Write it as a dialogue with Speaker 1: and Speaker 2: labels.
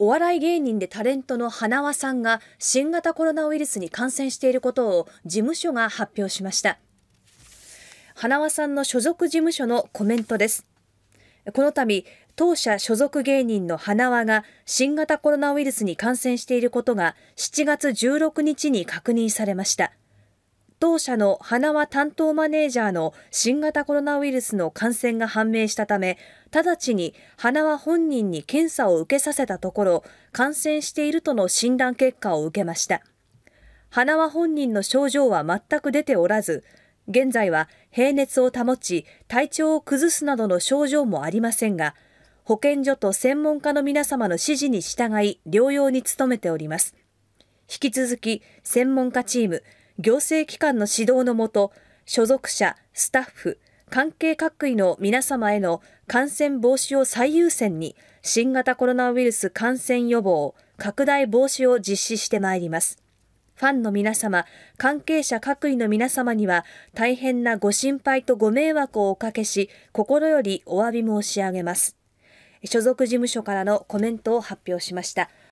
Speaker 1: お笑い芸人でタレントの花輪さんが新型コロナウイルスに感染していることを事務所が発表しました花輪さんの所属事務所のコメントですこの度当社所属芸人の花輪が新型コロナウイルスに感染していることが7月16日に確認されました当社の花輪担当マネージャーの新型コロナウイルスの感染が判明したため、直ちに花輪本人に検査を受けさせたところ、感染しているとの診断結果を受けました。花輪本人の症状は全く出ておらず、現在は平熱を保ち、体調を崩すなどの症状もありませんが、保健所と専門家の皆様の指示に従い、療養に努めております。引き続き、専門家チーム、行政機関の指導のもと、所属者、スタッフ、関係各位の皆様への感染防止を最優先に、新型コロナウイルス感染予防、拡大防止を実施してまいります。ファンの皆様、関係者各位の皆様には、大変なご心配とご迷惑をおかけし、心よりお詫び申し上げます。所属事務所からのコメントを発表しました。